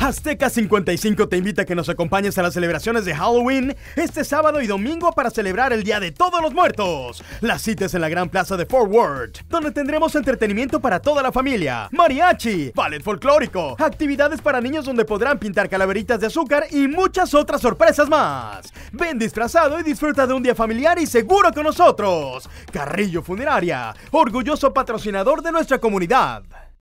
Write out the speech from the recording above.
Azteca 55 te invita a que nos acompañes a las celebraciones de Halloween este sábado y domingo para celebrar el Día de Todos los Muertos. Las citas en la gran plaza de Fort Worth, donde tendremos entretenimiento para toda la familia, mariachi, ballet folclórico, actividades para niños donde podrán pintar calaveritas de azúcar y muchas otras sorpresas más. Ven disfrazado y disfruta de un día familiar y seguro con nosotros. Carrillo Funeraria, orgulloso patrocinador de nuestra comunidad.